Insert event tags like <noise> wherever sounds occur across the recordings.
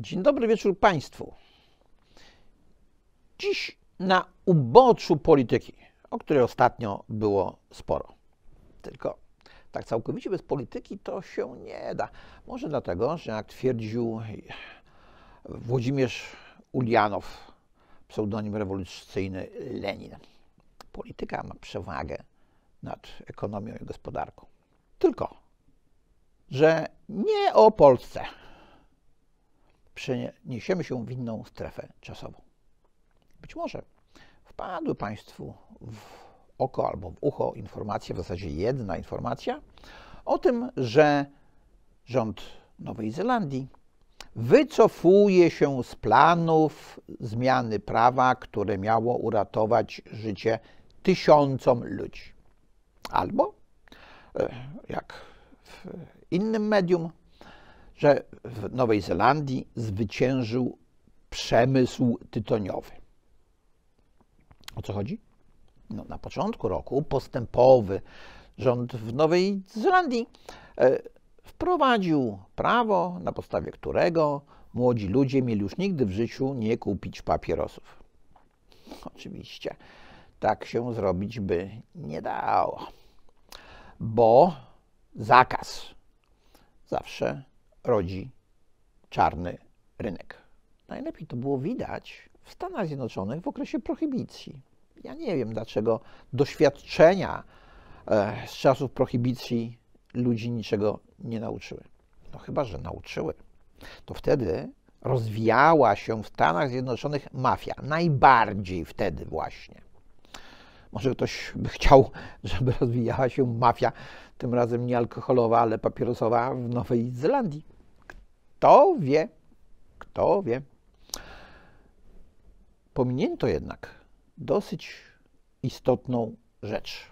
Dzień dobry wieczór Państwu. Dziś na uboczu polityki, o której ostatnio było sporo. Tylko tak całkowicie bez polityki to się nie da. Może dlatego, że jak twierdził Włodzimierz Ulianow, pseudonim rewolucyjny Lenin, polityka ma przewagę nad ekonomią i gospodarką. Tylko, że nie o Polsce przeniesiemy się w inną strefę czasową. Być może wpadły Państwu w oko albo w ucho informacja, w zasadzie jedna informacja, o tym, że rząd Nowej Zelandii wycofuje się z planów zmiany prawa, które miało uratować życie tysiącom ludzi. Albo, e, jak w innym medium, że w Nowej Zelandii zwyciężył przemysł tytoniowy. O co chodzi? No, na początku roku postępowy rząd w Nowej Zelandii e, wprowadził prawo, na podstawie którego młodzi ludzie mieli już nigdy w życiu nie kupić papierosów. Oczywiście tak się zrobić by nie dało, bo zakaz zawsze rodzi czarny rynek. Najlepiej to było widać w Stanach Zjednoczonych w okresie prohibicji. Ja nie wiem, dlaczego doświadczenia e, z czasów prohibicji ludzi niczego nie nauczyły. No chyba, że nauczyły. To wtedy rozwijała się w Stanach Zjednoczonych mafia. Najbardziej wtedy właśnie. Może ktoś by chciał, żeby rozwijała się mafia, tym razem nie alkoholowa, ale papierosowa w Nowej Zelandii. Kto wie? Kto wie? Pominięto jednak dosyć istotną rzecz,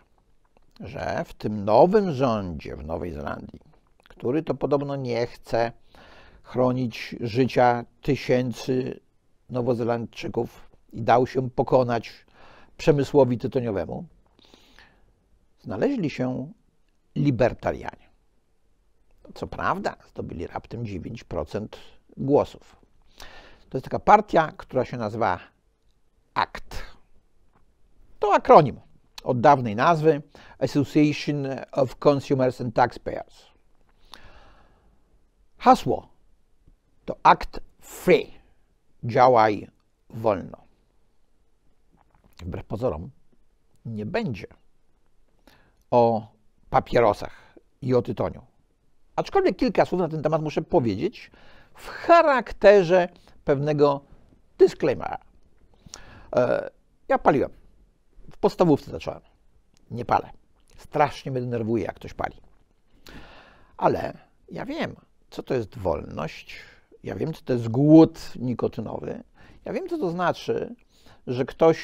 że w tym nowym rządzie w Nowej Zelandii, który to podobno nie chce chronić życia tysięcy Nowozelandczyków i dał się pokonać przemysłowi tytoniowemu, znaleźli się libertarianie co prawda zdobyli raptem 9% głosów. To jest taka partia, która się nazywa ACT. To akronim od dawnej nazwy Association of Consumers and Taxpayers. Hasło to Act Free. Działaj wolno. Wbrew pozorom nie będzie o papierosach i o tytoniu. Aczkolwiek kilka słów na ten temat muszę powiedzieć w charakterze pewnego disclaimera. E, ja paliłem. W podstawówce zacząłem. Nie palę. Strasznie mnie denerwuje, jak ktoś pali. Ale ja wiem, co to jest wolność, ja wiem, co to jest głód nikotynowy, ja wiem, co to znaczy, że ktoś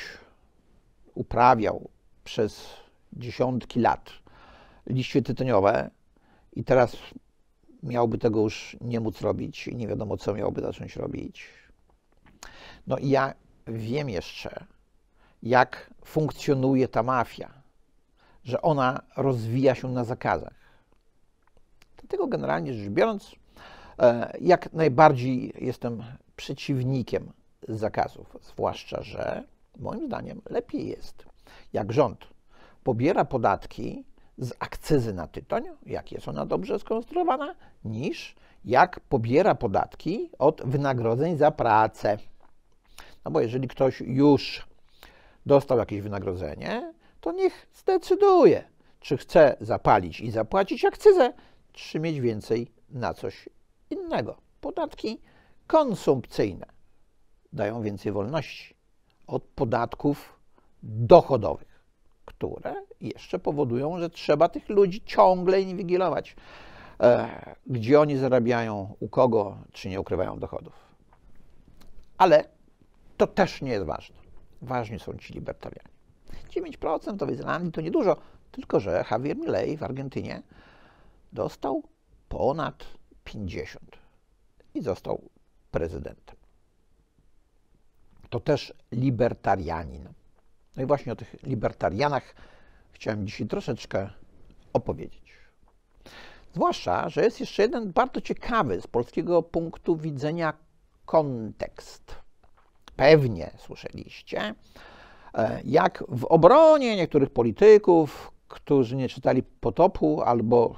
uprawiał przez dziesiątki lat liście tytoniowe i teraz miałby tego już nie móc robić i nie wiadomo, co miałby zacząć robić. No i ja wiem jeszcze, jak funkcjonuje ta mafia, że ona rozwija się na zakazach. Dlatego generalnie rzecz biorąc, e, jak najbardziej jestem przeciwnikiem zakazów, zwłaszcza, że moim zdaniem lepiej jest, jak rząd pobiera podatki z akcyzy na tytoń, jak jest ona dobrze skonstruowana, niż jak pobiera podatki od wynagrodzeń za pracę. No bo jeżeli ktoś już dostał jakieś wynagrodzenie, to niech zdecyduje, czy chce zapalić i zapłacić akcyzę, czy mieć więcej na coś innego. Podatki konsumpcyjne dają więcej wolności od podatków dochodowych które jeszcze powodują, że trzeba tych ludzi ciągle inwigilować, e, gdzie oni zarabiają, u kogo, czy nie ukrywają dochodów. Ale to też nie jest ważne. Ważni są ci libertarianie. 9% to w Irlandii to niedużo, tylko że Javier Milei w Argentynie dostał ponad 50 i został prezydentem. To też libertarianin. No i właśnie o tych libertarianach chciałem dzisiaj troszeczkę opowiedzieć. Zwłaszcza, że jest jeszcze jeden bardzo ciekawy z polskiego punktu widzenia kontekst. Pewnie słyszeliście, e, jak w obronie niektórych polityków, którzy nie czytali potopu albo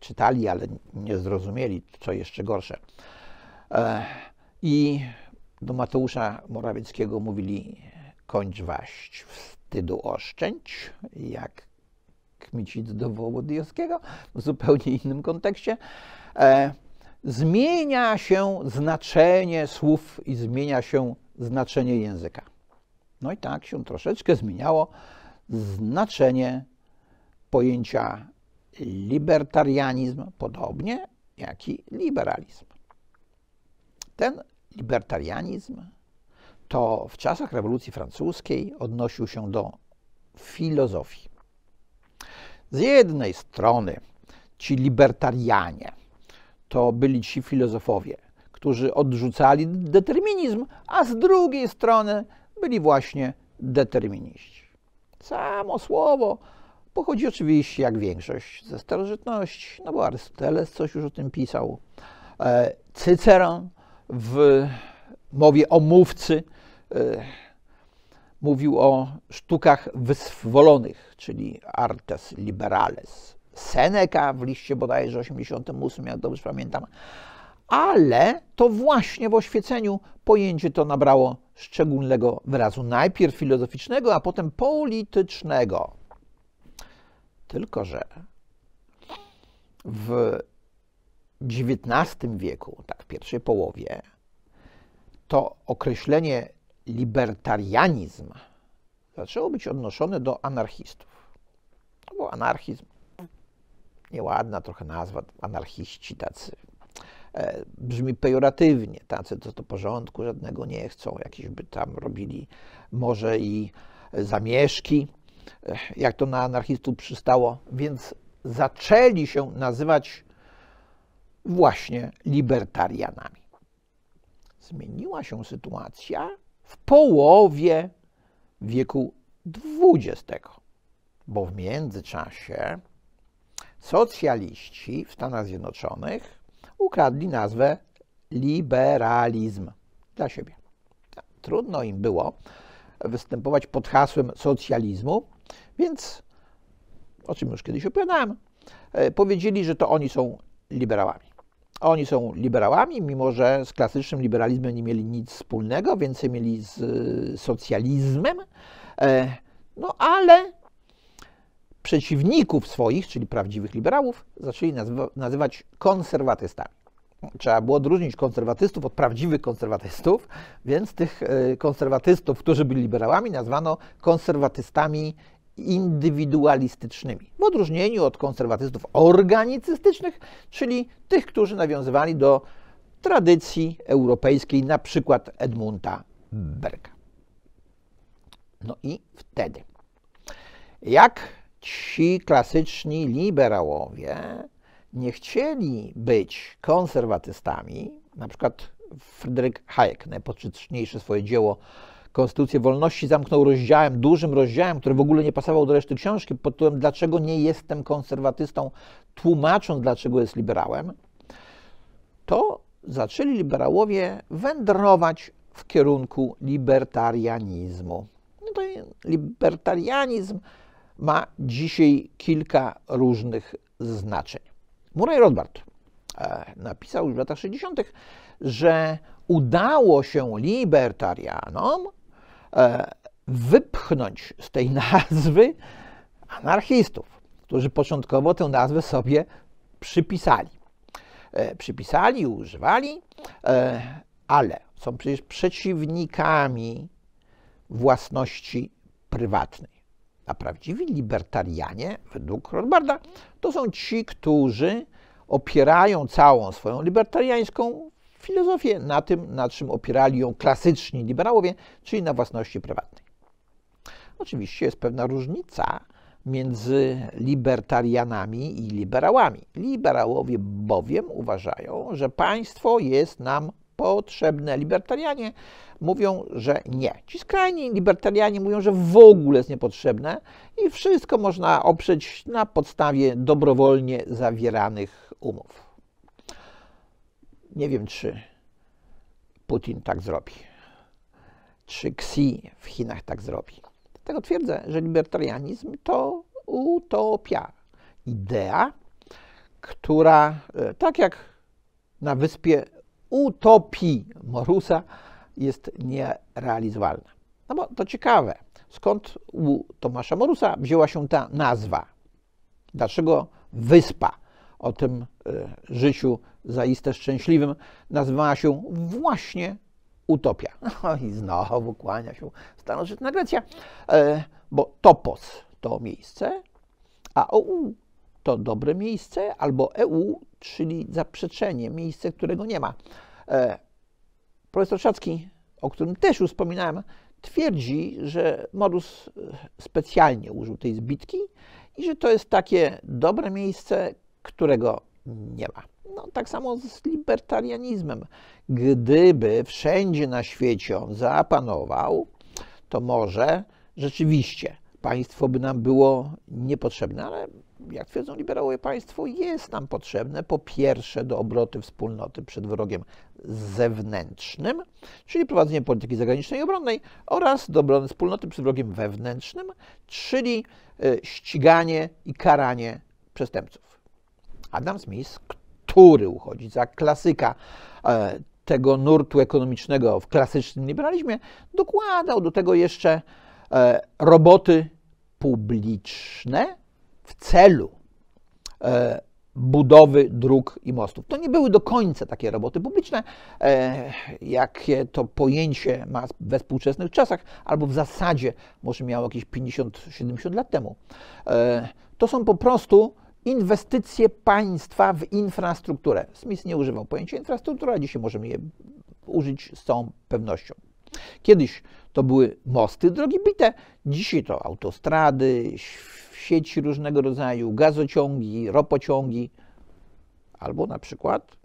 czytali, ale nie zrozumieli, co jeszcze gorsze. E, I do Mateusza Morawieckiego mówili kończ waść wstydu oszczędź, jak Kmicic do Wołodyjowskiego, w zupełnie innym kontekście. E, zmienia się znaczenie słów i zmienia się znaczenie języka. No i tak się troszeczkę zmieniało znaczenie pojęcia libertarianizm, podobnie jak i liberalizm. Ten libertarianizm to w czasach rewolucji francuskiej odnosił się do filozofii. Z jednej strony ci libertarianie to byli ci filozofowie, którzy odrzucali determinizm, a z drugiej strony byli właśnie determiniści. Samo słowo pochodzi oczywiście, jak większość, ze starożytności, no bo Arystoteles coś już o tym pisał. E, Cyceron w mowie o mówcy E, mówił o sztukach wyzwolonych, czyli artes liberales. Seneca w liście bodajże 88, jak dobrze pamiętam. Ale to właśnie w oświeceniu pojęcie to nabrało szczególnego wyrazu, najpierw filozoficznego, a potem politycznego. Tylko, że w XIX wieku, tak w pierwszej połowie, to określenie libertarianizm zaczęło być odnoszone do anarchistów. No bo anarchizm, nieładna trochę nazwa, anarchiści tacy, e, brzmi pejoratywnie, tacy co do porządku żadnego nie chcą, jakiś by tam robili może i zamieszki, e, jak to na anarchistów przystało, więc zaczęli się nazywać właśnie libertarianami. Zmieniła się sytuacja w połowie wieku XX, bo w międzyczasie socjaliści w Stanach Zjednoczonych ukradli nazwę liberalizm dla siebie. Trudno im było występować pod hasłem socjalizmu, więc, o czym już kiedyś opowiadałem, e, powiedzieli, że to oni są liberałami. Oni są liberałami, mimo że z klasycznym liberalizmem nie mieli nic wspólnego, więcej mieli z y, socjalizmem. E, no ale przeciwników swoich, czyli prawdziwych liberałów, zaczęli nazywać konserwatystami. Trzeba było odróżnić konserwatystów od prawdziwych konserwatystów, więc tych y, konserwatystów, którzy byli liberałami, nazwano konserwatystami indywidualistycznymi, w odróżnieniu od konserwatystów organicystycznych, czyli tych, którzy nawiązywali do tradycji europejskiej, na przykład Edmunda Berga. No i wtedy, jak ci klasyczni liberałowie nie chcieli być konserwatystami, na przykład Fryderyk Hayek, najpoczytniejsze swoje dzieło Konstytucję Wolności, zamknął rozdziałem, dużym rozdziałem, który w ogóle nie pasował do reszty książki, pod tytułem Dlaczego nie jestem konserwatystą, tłumacząc, dlaczego jest liberałem, to zaczęli liberałowie wędrować w kierunku libertarianizmu. No to libertarianizm ma dzisiaj kilka różnych znaczeń. Murray Rothbard e, napisał już w latach 60., że udało się libertarianom E, wypchnąć z tej <laughs> nazwy anarchistów, którzy początkowo tę nazwę sobie przypisali. E, przypisali, używali, e, ale są przecież przeciwnikami własności prywatnej. A prawdziwi libertarianie, według Rothbarda, to są ci, którzy opierają całą swoją libertariańską filozofię na tym, na czym opierali ją klasyczni liberałowie, czyli na własności prywatnej. Oczywiście jest pewna różnica między libertarianami i liberałami. Liberałowie bowiem uważają, że państwo jest nam potrzebne. Libertarianie mówią, że nie. Ci skrajni libertarianie mówią, że w ogóle jest niepotrzebne i wszystko można oprzeć na podstawie dobrowolnie zawieranych umów. Nie wiem, czy Putin tak zrobi, czy Xi w Chinach tak zrobi. Dlatego twierdzę, że libertarianizm to utopia, idea, która e, tak jak na wyspie utopii Morusa jest nierealizowalna. No bo to ciekawe, skąd u Tomasza Morusa wzięła się ta nazwa? Dlaczego wyspa? O tym e, życiu zaiste szczęśliwym, nazywała się właśnie utopia. <laughs> No i znowu kłania się starożytna Grecja, e, bo topos to miejsce, a ou to dobre miejsce, albo eu, czyli zaprzeczenie, miejsce, którego nie ma. E, profesor Szacki, o którym też już wspominałem, twierdzi, że Modus e, specjalnie użył tej zbitki i że to jest takie dobre miejsce, którego nie ma. No, tak samo z libertarianizmem. Gdyby wszędzie na świecie on zapanował, to może rzeczywiście państwo by nam było niepotrzebne, ale jak twierdzą liberałowie, państwo jest nam potrzebne po pierwsze do obroty wspólnoty przed wrogiem zewnętrznym, czyli prowadzenie polityki zagranicznej i obronnej oraz do obrony wspólnoty przed wrogiem wewnętrznym, czyli e, ściganie i karanie przestępców. Adam Smith, który uchodzi za klasyka e, tego nurtu ekonomicznego w klasycznym liberalizmie, dokładał do tego jeszcze e, roboty publiczne w celu e, budowy dróg i mostów. To nie były do końca takie roboty publiczne, jakie to pojęcie ma we współczesnych czasach, albo w zasadzie może miało jakieś 50-70 lat temu. To są po prostu inwestycje państwa w infrastrukturę. Smith nie używał pojęcia infrastruktura, dzisiaj możemy je użyć z całą pewnością. Kiedyś to były mosty, drogi bite, dzisiaj to autostrady, sieci różnego rodzaju, gazociągi, ropociągi, albo na przykład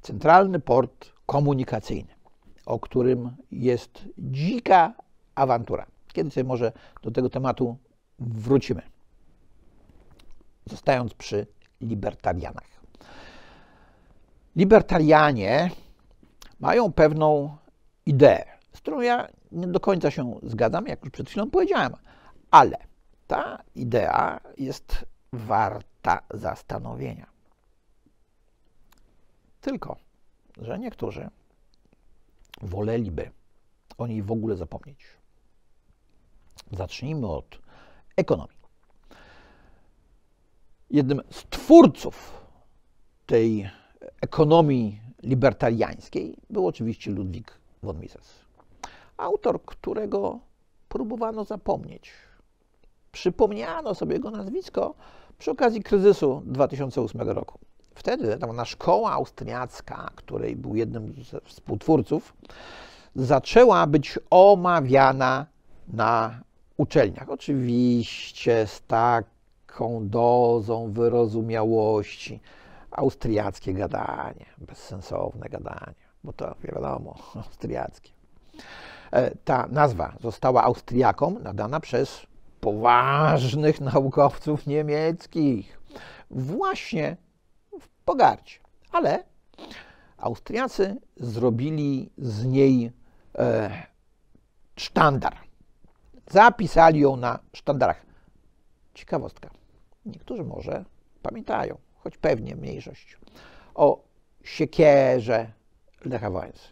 centralny port komunikacyjny, o którym jest dzika awantura. Kiedy sobie może do tego tematu wrócimy zostając przy libertarianach. Libertarianie mają pewną ideę, z którą ja nie do końca się zgadzam, jak już przed chwilą powiedziałem, ale ta idea jest warta zastanowienia. Tylko, że niektórzy woleliby o niej w ogóle zapomnieć. Zacznijmy od ekonomii jednym z twórców tej ekonomii libertariańskiej był oczywiście Ludwik von Mises. Autor, którego próbowano zapomnieć. Przypomniano sobie jego nazwisko przy okazji kryzysu 2008 roku. Wtedy ta szkoła austriacka, której był jednym ze współtwórców, zaczęła być omawiana na uczelniach. Oczywiście z tak lekką dozą wyrozumiałości austriackie gadanie, bezsensowne gadanie, bo to wiadomo, <laughs> austriackie. E, ta nazwa została Austriakom nadana przez poważnych <laughs> naukowców niemieckich, właśnie w pogardzie. Ale Austriacy zrobili z niej e, sztandar. Zapisali ją na sztandarach. Ciekawostka. Niektórzy może pamiętają, choć pewnie mniejszość, o siekierze Lecha Wałęsy.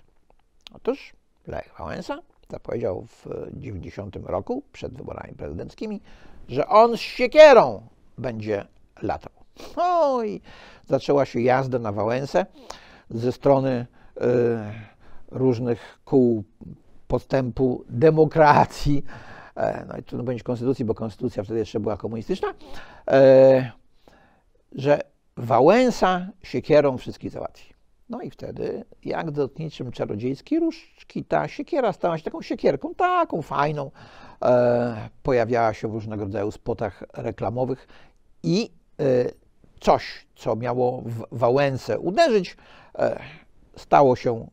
Otóż Lech Wałęsa zapowiedział w 90 roku, przed wyborami prezydenckimi, że on z siekierą będzie latał. No i zaczęła się jazda na Wałęsę ze strony y, różnych kół postępu demokracji, E, no i trudno będzie konstytucji, bo konstytucja wtedy jeszcze była komunistyczna, e, że Wałęsa siekierą wszystkich załatwi. No i wtedy, jak dotniczym czarodziejski różdżki, ta siekiera stała się taką siekierką, taką fajną. E, pojawiała się w różnego rodzaju spotach reklamowych i e, coś, co miało w Wałęsę uderzyć, e, stało się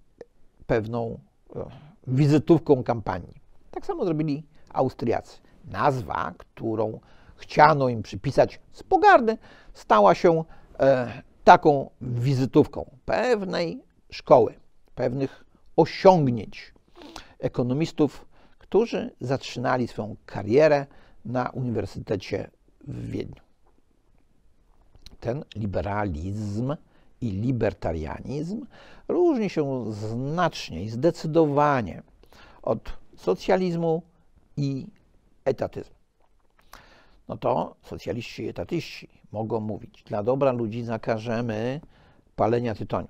pewną e, wizytówką kampanii. Tak samo zrobili Austriacy. Nazwa, którą chciano im przypisać z pogardy, stała się e, taką wizytówką pewnej szkoły, pewnych osiągnięć ekonomistów, którzy zaczynali swoją karierę na Uniwersytecie w Wiedniu. Ten liberalizm i libertarianizm różni się znacznie i zdecydowanie od socjalizmu, i etatyzm. No to socjaliści i etatyści mogą mówić, dla dobra ludzi zakażemy palenia tytoniu.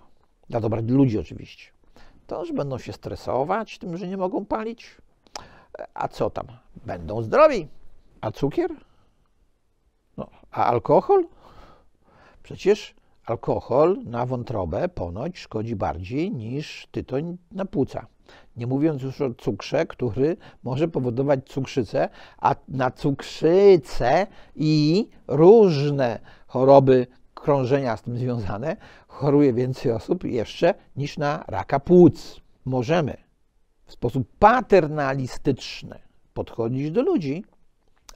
Dla dobra ludzi oczywiście. To, że będą się stresować tym, że nie mogą palić. E, a co tam? Będą zdrowi. A cukier? No, a alkohol? Przecież alkohol na wątrobę ponoć szkodzi bardziej niż tytoń na płuca. Nie mówiąc już o cukrze, który może powodować cukrzycę, a na cukrzycę i różne choroby krążenia z tym związane choruje więcej osób jeszcze niż na raka płuc. Możemy w sposób paternalistyczny podchodzić do ludzi,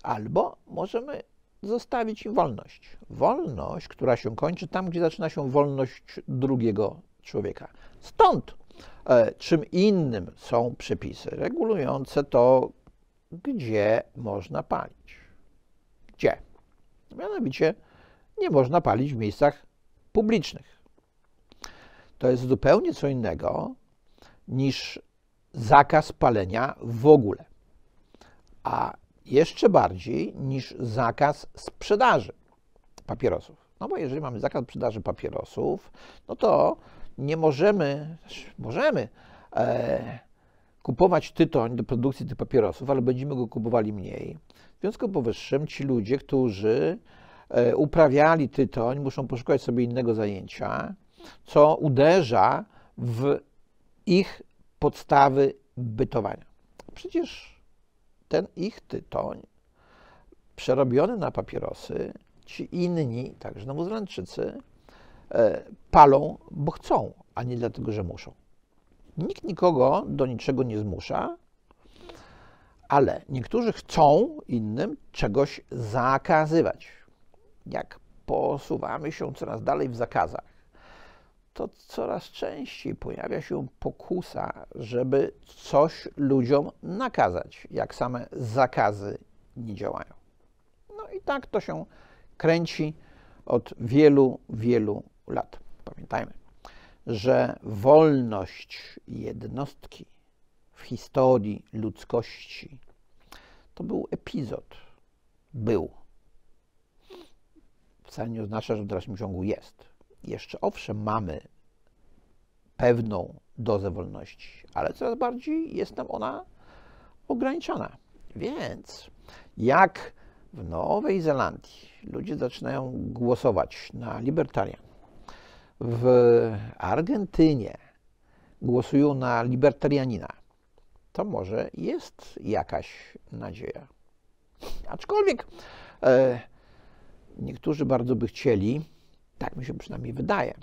albo możemy zostawić im wolność. Wolność, która się kończy tam, gdzie zaczyna się wolność drugiego człowieka. Stąd E, czym innym są przepisy regulujące to, gdzie można palić. Gdzie? Mianowicie nie można palić w miejscach publicznych. To jest zupełnie co innego niż zakaz palenia w ogóle, a jeszcze bardziej niż zakaz sprzedaży papierosów. No bo jeżeli mamy zakaz sprzedaży papierosów, no to nie możemy, możemy e, kupować tytoń do produkcji tych papierosów, ale będziemy go kupowali mniej. W związku powyższym ci ludzie, którzy e, uprawiali tytoń, muszą poszukać sobie innego zajęcia, co uderza w ich podstawy bytowania. Przecież ten ich tytoń przerobiony na papierosy, ci inni, także Nowozelandczycy, E, palą, bo chcą, a nie dlatego, że muszą. Nikt nikogo do niczego nie zmusza, ale niektórzy chcą innym czegoś zakazywać. Jak posuwamy się coraz dalej w zakazach, to coraz częściej pojawia się pokusa, żeby coś ludziom nakazać, jak same zakazy nie działają. No i tak to się kręci od wielu, wielu lat. Pamiętajmy, że wolność jednostki w historii ludzkości to był epizod. Był. Wcale nie oznacza, że w dalszym ciągu jest. Jeszcze owszem, mamy pewną dozę wolności, ale coraz bardziej jest nam ona ograniczona. Więc jak w Nowej Zelandii ludzie zaczynają głosować na libertarian, w Argentynie głosują na libertarianina, to może jest jakaś nadzieja. Aczkolwiek e, niektórzy bardzo by chcieli, tak mi się przynajmniej wydaje,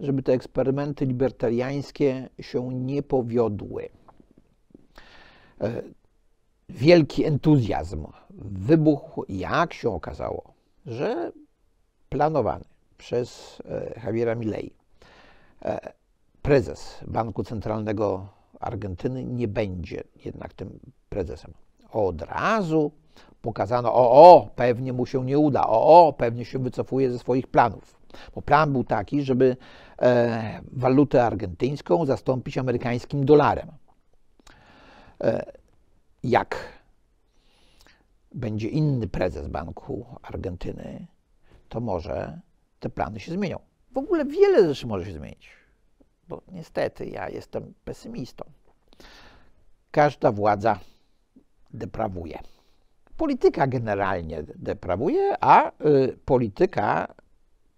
żeby te eksperymenty libertariańskie się nie powiodły. E, wielki entuzjazm wybuchł, jak się okazało, że planowany przez e, Javiera Milei. E, prezes Banku Centralnego Argentyny nie będzie jednak tym prezesem. Od razu pokazano, o, o, pewnie mu się nie uda, o, o, pewnie się wycofuje ze swoich planów. Bo plan był taki, żeby e, walutę argentyńską zastąpić amerykańskim dolarem. E, jak będzie inny prezes Banku Argentyny, to może te plany się zmienią. W ogóle wiele rzeczy może się zmienić, bo niestety ja jestem pesymistą. Każda władza deprawuje. Polityka generalnie deprawuje, a y, polityka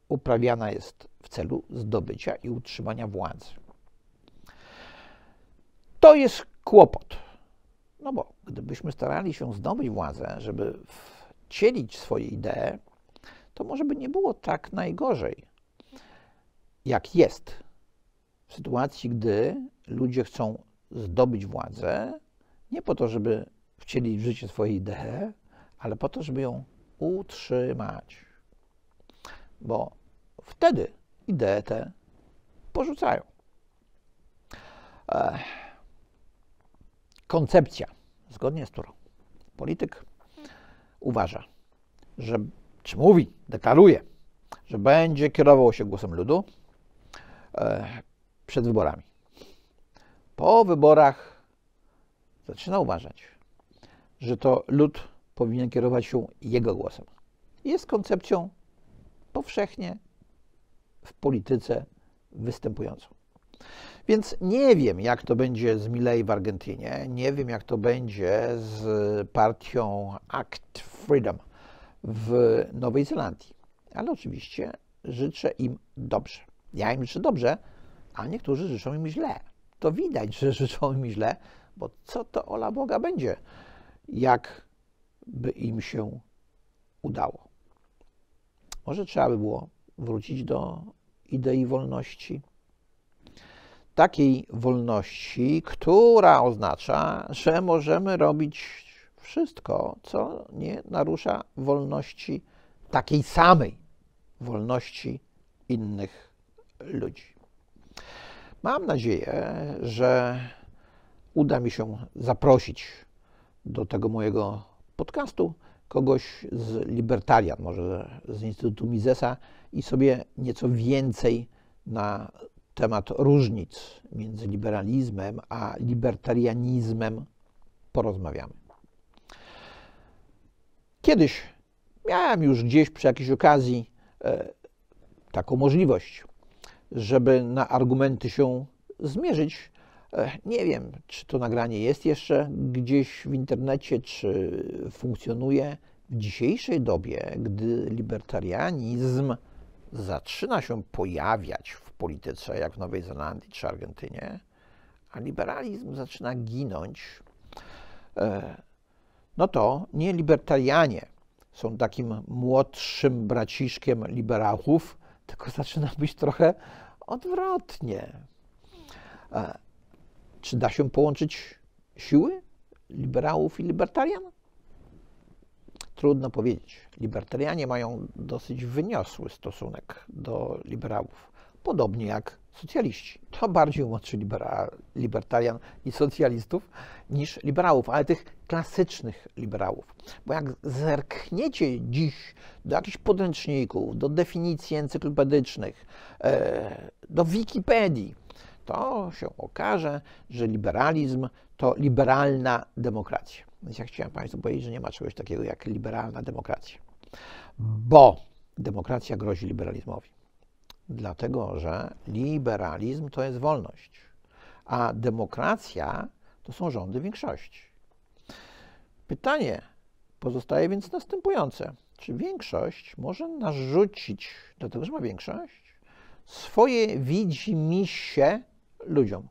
uprawiana jest w celu zdobycia i utrzymania władzy. To jest kłopot. No bo gdybyśmy starali się zdobyć władzę, żeby wcielić swoje idee, to może by nie było tak najgorzej, jak jest. W sytuacji, gdy ludzie chcą zdobyć władzę, nie po to, żeby wcielić w życie swoje idee, ale po to, żeby ją utrzymać. Bo wtedy idee te porzucają. Koncepcja, zgodnie z którą polityk uważa, że czy mówi, deklaruje, że będzie kierował się głosem ludu e, przed wyborami. Po wyborach zaczyna uważać, że to lud powinien kierować się jego głosem. Jest koncepcją powszechnie w polityce występującą. Więc nie wiem, jak to będzie z Milei w Argentynie, nie wiem, jak to będzie z partią Act Freedom w Nowej Zelandii. Ale oczywiście życzę im dobrze. Ja im życzę dobrze, a niektórzy życzą im źle. To widać, że <laughs> życzą im źle, bo co to ola Boga będzie, jak by im się udało. Może trzeba by było wrócić do idei wolności. Takiej wolności, która oznacza, że możemy robić wszystko, co nie narusza wolności takiej samej, wolności innych ludzi. Mam nadzieję, że uda mi się zaprosić do tego mojego podcastu kogoś z Libertarian, może z Instytutu Misesa i sobie nieco więcej na temat różnic między liberalizmem a libertarianizmem porozmawiamy. Kiedyś miałem już gdzieś przy jakiejś okazji e, taką możliwość, żeby na argumenty się zmierzyć. E, nie wiem, czy to nagranie jest jeszcze gdzieś w internecie, czy funkcjonuje. W dzisiejszej dobie, gdy libertarianizm zaczyna się pojawiać w polityce, jak w Nowej Zelandii czy Argentynie, a liberalizm zaczyna ginąć, e, no to nie libertarianie są takim młodszym braciszkiem liberałów, tylko <laughs> zaczyna być trochę odwrotnie. E, czy da się połączyć siły liberałów i libertarian? Trudno powiedzieć. Libertarianie mają dosyć wyniosły stosunek do liberałów podobnie jak socjaliści. To bardziej łączy libertarian i socjalistów niż liberałów, ale tych klasycznych liberałów. Bo jak zerkniecie dziś do jakichś podręczników, do definicji encyklopedycznych, e, do Wikipedii, to się okaże, że liberalizm to liberalna demokracja. Więc ja chciałem Państwu powiedzieć, że nie ma czegoś takiego jak liberalna demokracja, bo demokracja grozi liberalizmowi. Dlatego, że liberalizm to jest wolność, a demokracja to są rządy większości. Pytanie pozostaje więc następujące. Czy większość może narzucić, dlatego że ma większość, swoje się ludziom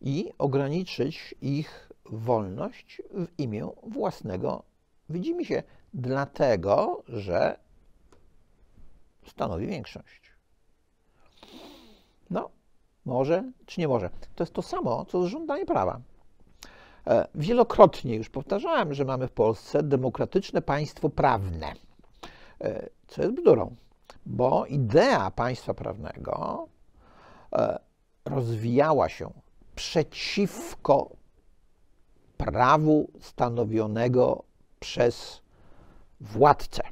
i ograniczyć ich wolność w imię własnego widzimisię, dlatego że stanowi większość? No, może czy nie może. To jest to samo, co żądanie prawa. E, wielokrotnie już powtarzałem, że mamy w Polsce demokratyczne państwo prawne, e, co jest bzdurą, bo idea państwa prawnego e, rozwijała się przeciwko prawu stanowionego przez władcę.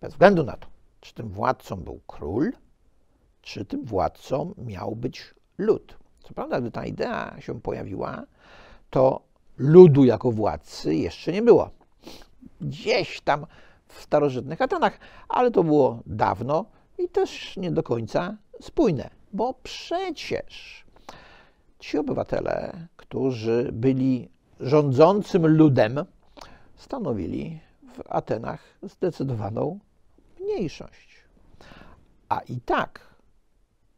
Bez względu na to, czy tym władcą był król, czy tym władcą miał być lud. Co prawda, gdy ta idea się pojawiła, to ludu jako władcy jeszcze nie było. Gdzieś tam w starożytnych Atenach, ale to było dawno i też nie do końca spójne, bo przecież ci obywatele, którzy byli rządzącym ludem, stanowili w Atenach zdecydowaną mniejszość. A i tak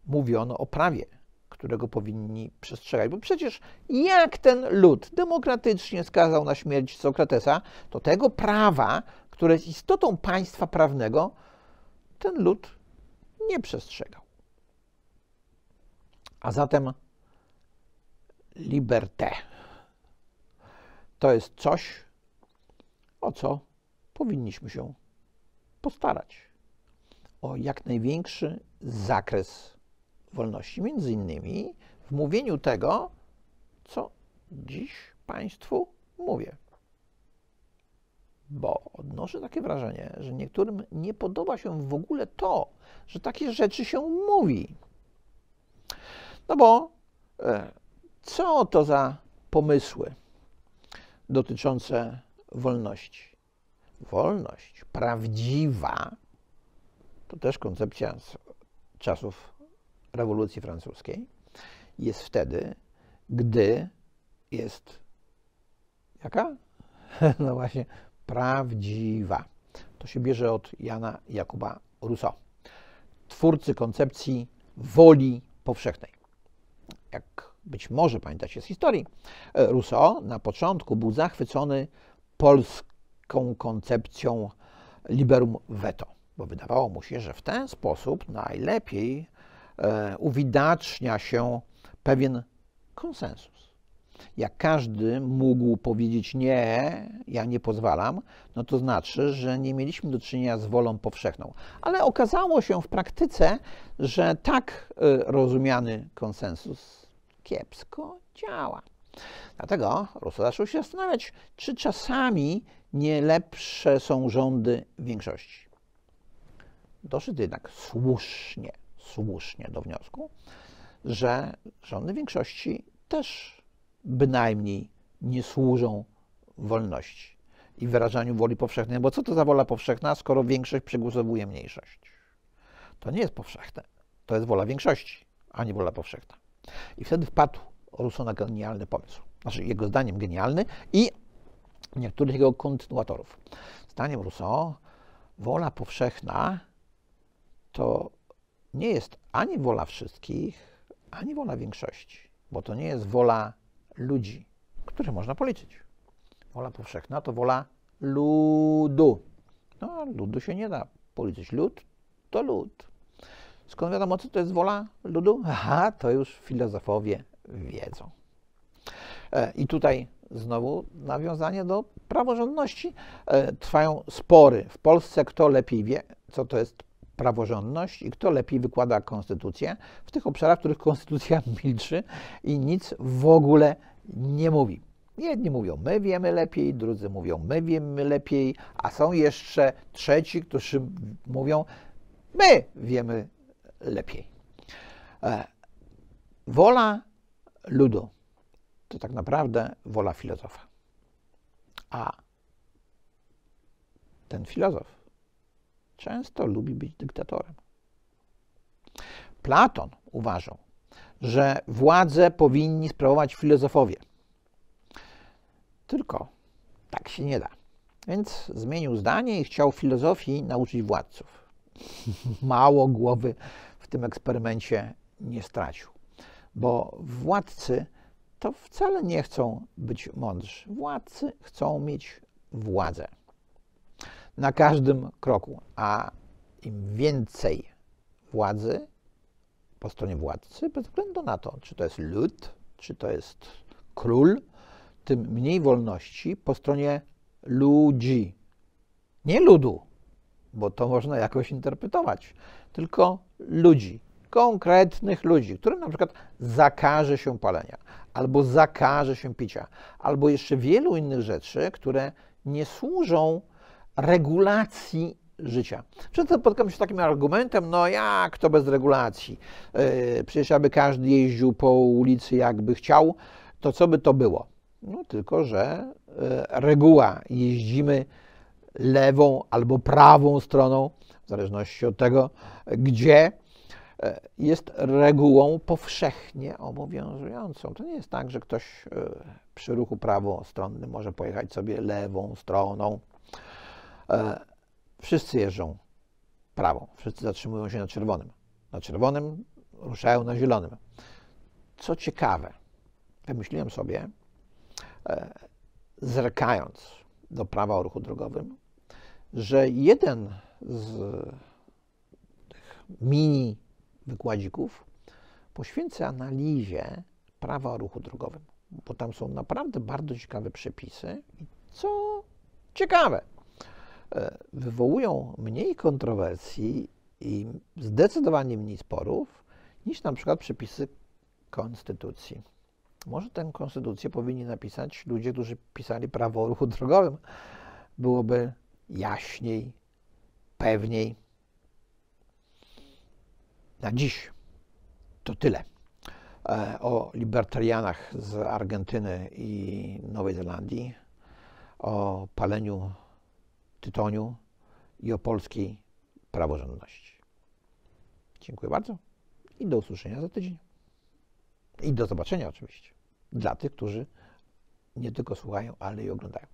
mówiono o prawie, którego powinni przestrzegać. Bo przecież jak ten lud demokratycznie skazał na śmierć Sokratesa, to tego prawa, które jest istotą państwa prawnego, ten lud nie przestrzegał. A zatem liberté to jest coś, o co powinniśmy się postarać. O jak największy zakres wolności, między innymi w mówieniu tego, co dziś Państwu mówię. Bo odnoszę takie wrażenie, że niektórym nie podoba się w ogóle to, że takie rzeczy się mówi. No bo e, co to za pomysły dotyczące wolności? Wolność prawdziwa to też koncepcja z czasów rewolucji francuskiej jest wtedy, gdy jest jaka? <laughs> No właśnie, prawdziwa. To się bierze od Jana Jakuba Rousseau, twórcy koncepcji woli powszechnej. Jak być może pamiętacie z historii, Rousseau na początku był zachwycony polską koncepcją liberum veto, bo wydawało mu się, że w ten sposób najlepiej E, uwidacznia się pewien konsensus. Jak każdy mógł powiedzieć nie, ja nie pozwalam, no to znaczy, że nie mieliśmy do czynienia z wolą powszechną. Ale okazało się w praktyce, że tak e, rozumiany konsensus kiepsko działa. Dlatego Russo zaczął się zastanawiać, czy czasami nie lepsze są rządy większości. Doszedł jednak słusznie słusznie do wniosku, że rządy większości też bynajmniej nie służą wolności i wyrażaniu woli powszechnej. Bo co to za wola powszechna, skoro większość przegłosowuje mniejszość? To nie jest powszechne. To jest wola większości, a nie wola powszechna. I wtedy wpadł Rousseau na genialny pomysł. Znaczy, jego zdaniem genialny i niektórych jego kontynuatorów. Zdaniem Rousseau wola powszechna to nie jest ani wola wszystkich, ani wola większości, bo to nie jest wola ludzi, których można policzyć. Wola powszechna to wola ludu. No, ludu się nie da policzyć. Lud to lud. Skąd wiadomo, co to jest wola ludu? Aha, to już filozofowie wiedzą. E, I tutaj znowu nawiązanie do praworządności. E, trwają spory w Polsce, kto lepiej wie, co to jest praworządność i kto lepiej wykłada konstytucję w tych obszarach, w których konstytucja <laughs> milczy i nic w ogóle nie mówi. Jedni mówią, my wiemy lepiej, drudzy mówią, my wiemy lepiej, a są jeszcze trzeci, którzy mówią, my wiemy lepiej. E, wola ludu to tak naprawdę wola filozofa. A ten filozof często lubi być dyktatorem. Platon uważał, że władzę powinni sprawować filozofowie. Tylko tak się nie da. Więc zmienił zdanie i chciał filozofii nauczyć władców. <laughs> Mało głowy w tym eksperymencie nie stracił, bo władcy to wcale nie chcą być mądrzy. Władcy chcą mieć władzę na każdym kroku. A im więcej władzy po stronie władcy, bez względu na to, czy to jest lud, czy to jest król, tym mniej wolności po stronie ludzi. Nie ludu, bo to można jakoś interpretować, tylko ludzi, konkretnych ludzi, którym na przykład zakaże się palenia, albo zakaże się picia, albo jeszcze wielu innych rzeczy, które nie służą regulacji życia. Często spotkam się z takim argumentem, no jak to bez regulacji? E, przecież aby każdy jeździł po ulicy jakby chciał, to co by to było? No tylko, że e, reguła jeździmy lewą albo prawą stroną, w zależności od tego, gdzie e, jest regułą powszechnie obowiązującą. To nie jest tak, że ktoś przy ruchu prawostronnym może pojechać sobie lewą stroną. E, wszyscy jeżdżą prawą, wszyscy zatrzymują się na czerwonym. Na czerwonym ruszają na zielonym. Co ciekawe, wymyśliłem sobie, e, zerkając do prawa o ruchu drogowym, że jeden z tych mini wykładzików poświęcę analizie prawa o ruchu drogowym, bo tam są naprawdę bardzo ciekawe przepisy. Co ciekawe, E, wywołują mniej kontrowersji i zdecydowanie mniej sporów niż na przykład przepisy konstytucji. Może tę konstytucję powinni napisać ludzie, którzy pisali prawo o ruchu drogowym. Byłoby jaśniej, pewniej. Na dziś to tyle e, o libertarianach z Argentyny i Nowej Zelandii, o paleniu tytoniu i o polskiej praworządności. Dziękuję bardzo i do usłyszenia za tydzień. I do zobaczenia oczywiście dla tych, którzy nie tylko słuchają, ale i oglądają.